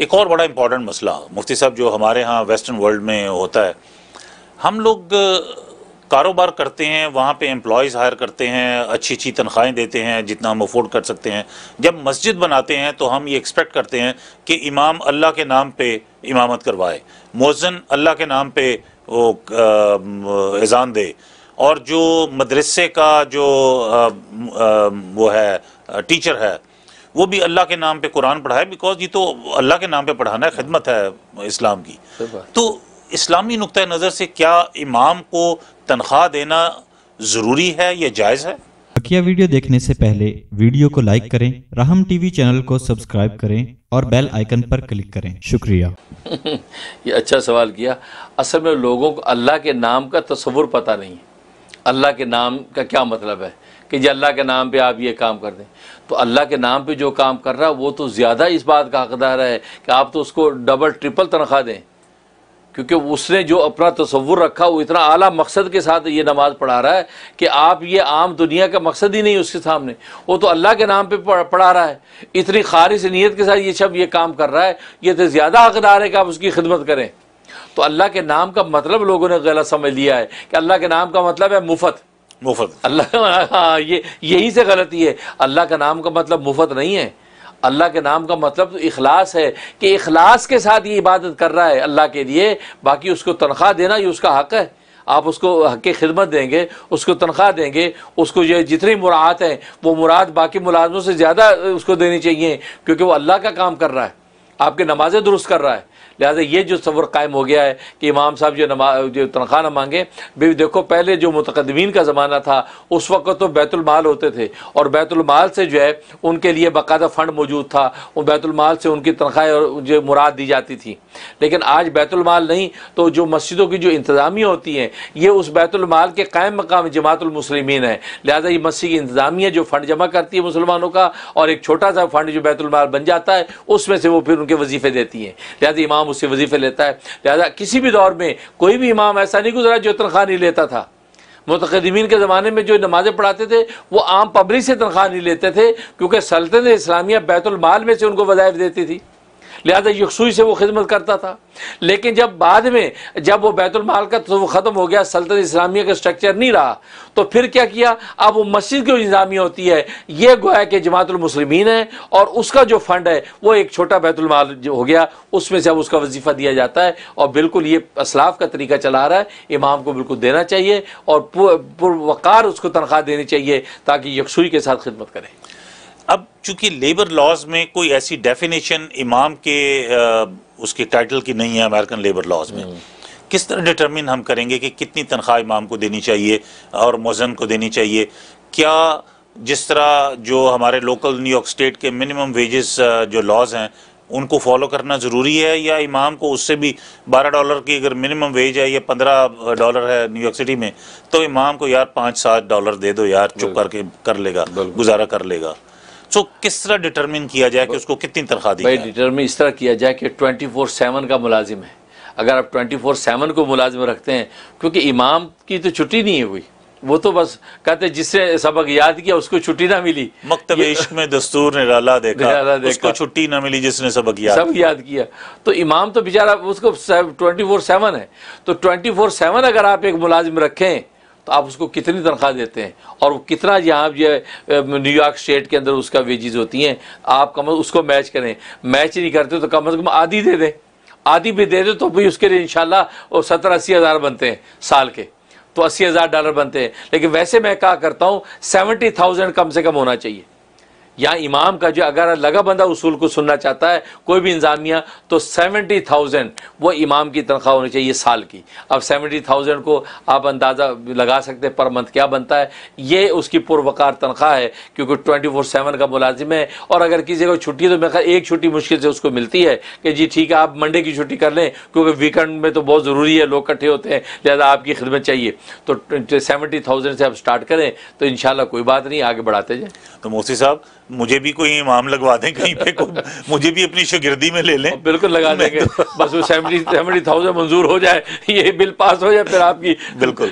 एक और बड़ा इम्पॉर्टेंट मसला मुफ्ती साहब जो हमारे यहाँ वेस्टर्न वर्ल्ड में होता है हम लोग कारोबार करते हैं वहाँ पे एम्प्लॉयज़ हायर करते हैं अच्छी अच्छी तनख्वाहें देते हैं जितना हम अफोर्ड कर सकते हैं जब मस्जिद बनाते हैं तो हम ये एक्सपेक्ट करते हैं कि इमाम अल्लाह के नाम पे इमामत करवाए मौजन अल्लाह के नाम पे वो एजान दे और जो मदरसे का जो आ, आ, वो है टीचर है वो भी अल्लाह के नाम पे कुरान पढ़ाए बिकॉज ये तो अल्लाह के नाम पे पढ़ाना है खिदमत है इस्लाम की तो इस्लामी नुक़ नज़र से क्या इमाम को तनख्वाह देना ज़रूरी है या जायज़ है बकिया वीडियो देखने से पहले वीडियो को लाइक करें रहम टीवी चैनल को सब्सक्राइब करें और बेल आइकन पर क्लिक करें शुक्रिया ये अच्छा सवाल किया असल में लोगों को अल्लाह के नाम का तस्वुर पता नहीं है अल्लाह के नाम का क्या मतलब है कि जी अल्लाह के नाम पे आप ये काम कर दें तो अल्लाह के नाम पे जो काम कर रहा है वो तो ज़्यादा इस बात का हकदार है कि आप तो उसको डबल ट्रिपल तनख्वाह दें क्योंकि उसने जो अपना तस्वुर रखा वो इतना आला मकसद के साथ ये नमाज़ पढ़ा रहा है कि आप ये आम दुनिया का मकसद ही नहीं उसके सामने वो तो अल्लाह के नाम पे पढ़ा रहा है इतनी खारिश नीयत के साथ ये शब ये काम कर रहा है ये तो ज़्यादा हकदार है कि आप उसकी खिदमत करें तो अल्लाह के नाम का मतलब लोगों ने गलत समझ लिया है कि अल्लाह के नाम का मतलब है मुफ्त मुफत अल्लाह हाँ ये यही से गलती है अल्लाह का नाम का मतलब मुफत नहीं है अल्लाह के नाम का मतलब तो इखलास है कि इखलास के साथ ये इबादत कर रहा है अल्लाह के लिए बाकी उसको तनख्वाह देना ये उसका हक है आप उसको हक खिदमत देंगे उसको तनख्वाह देंगे उसको ये जितनी मुराद हैं वो मुराद बाकी मुलाजमों से ज़्यादा उसको देनी चाहिए क्योंकि वो अल्लाह का काम कर रहा है आपकी नमाजें दुरुस्त कर रहा है लिहाजा ये जो सब्र कायम हो गया है कि इमाम साहब जो नमा जो तनख्वाह ना मांगे भी देखो पहले जो मुतकदमीन का ज़माना था उस वक्त तो बैतुलमाल होते थे और बैतुलमाल से जो है उनके लिए बाकायदा फ़ंड मौजूद था उन बैतुलमाल से उनकी तनख्वाहें और जो मुराद दी जाती थी लेकिन आज बैतुलमाल नहीं तो जो मस्जिदों की जो इंतज़ामिया होती हैं ये उस बैतुलमाल के कायम मकाम जमातुलमसलमिन है लिहाजा ये मस्जिद की इंतज़ामिया जो फ़ंड जमा करती है मुसलमानों का और एक छोटा सा फ़ंड जो बैतुलमाल बन जाता है उसमें से वो फिर के वजीफ़े देती हैं लिहाजा इमाम उससे वजीफ़े लेता है लिहाजा किसी भी दौर में कोई भी इमाम ऐसा नहीं गुजरा जो तनख्वाह नहीं लेता था मतकदमीन के ज़माने में जो नमाज़ें पढ़ाते थे वो आम पब्लिक से तनख्वाह नहीं लेते थे क्योंकि सल्तन इस्लामिया बैतुलमाल में से उनको वज़ायफ़ देती थी लिहाजा यकसुई से वो खिदमत करता था लेकिन जब बाद में जब वो बैतुलमाल का तो वो ख़त्म हो गया सल्तनत इस्लामिया का स्ट्रक्चर नहीं रहा तो फिर क्या किया अब वो मस्जिद की इंतजामिया होती है ये गोया कि जमातुलमसलमिन है और उसका जो फंड है वो एक छोटा बैतुलमाल हो गया उसमें से अब उसका वजीफ़ा दिया जाता है और बिल्कुल ये असलाफ का तरीका चला रहा है इमाम को बिल्कुल देना चाहिए और पुरवकार उसको तनख्वाह देनी चाहिए ताकि यकसुई के साथ खिदमत करें अब चूंकि लेबर लॉज में कोई ऐसी डेफिनेशन इमाम के आ, उसके टाइटल की नहीं है अमेरिकन लेबर लॉज में किस तरह डिटरमिन हम करेंगे कि कितनी तनख्वाह इमाम को देनी चाहिए और मौजन को देनी चाहिए क्या जिस तरह जो हमारे लोकल न्यूयॉर्क स्टेट के मिनिमम वेजेस जो लॉज हैं उनको फॉलो करना ज़रूरी है या इमाम को उससे भी बारह डॉलर की अगर मिनिमम वेज है या पंद्रह डॉलर है न्यूयॉर्क सिटी में तो इमाम को यार पाँच सात डॉलर दे दो यार चुप करके कर लेगा गुजारा कर लेगा सो किस तरह डिटरमिन किया जाए कि उसको कितनी तनख्वाह दी भाई डिटरमिन इस तरह किया जाए कि ट्वेंटी फोर सेवन का मुलाजिम है अगर आप ट्वेंटी फोर सेवन को मुलाजिम रखते हैं क्योंकि इमाम की तो छुट्टी नहीं है हुई वो तो बस कहते जिसने सबक याद किया उसको छुट्टी ना मिली मकतब इश्क में दस्तूर ने राला देखा, निराला देखा उसको छुट्टी ना मिली जिसने सबक याद सबक याद किया तो इमाम तो बेचारा उसको ट्वेंटी फोर सेवन है तो ट्वेंटी फोर सेवन अगर आप एक मुलाजिम रखें तो आप उसको कितनी तनख्वाह देते हैं और वो कितना यहाँ ये न्यूयॉर्क स्टेट के अंदर उसका वेजिज होती हैं आप कम उसको मैच करें मैच नहीं करते तो कम अज़ कम आधी दे दें आधी भी दे दें तो भी उसके लिए इन वो सत्तर अस्सी हज़ार बनते हैं साल के तो अस्सी हज़ार डॉलर बनते हैं लेकिन वैसे मैं क्या करता हूँ सेवेंटी थाउजेंड कम से कम होना चाहिए या इमाम का जो अगर लगा बंदा उसूल को सुनना चाहता है कोई भी इंजामिया तो सेवेंटी थाउजेंड वो इमाम की तनख्वाह होनी चाहिए साल की अब सेवेंटी थाउजेंड को आप अंदाज़ा लगा सकते हैं पर मंथ क्या बनता है ये उसकी पुरवकार तनख्वाह है क्योंकि ट्वेंटी फोर सेवन का मुलाजिम है और अगर किसी को छुट्टी तो मेरे ख्याल एक छुट्टी मुश्किल से उसको मिलती है कि जी ठीक है आप मंडे की छुट्टी कर लें क्योंकि वीकेंड में तो बहुत ज़रूरी है लोग इकट्ठे होते हैं लिहाजा आपकी खिदमत चाहिए तो सेवेंटी थाउजेंड से आप स्टार्ट करें तो इन कोई बात नहीं आगे बढ़ाते जाए तो मोसी साहब मुझे भी कोई इमाम लगवा दें कहीं पे को मुझे भी अपनी शगिर्दी में ले लें बिल्कुल लगा देंगे तो- बस वो सेवेंटी सेवेंटी थाउजेंड मंजूर हो जाए ये बिल पास हो जाए फिर आपकी बिल्कुल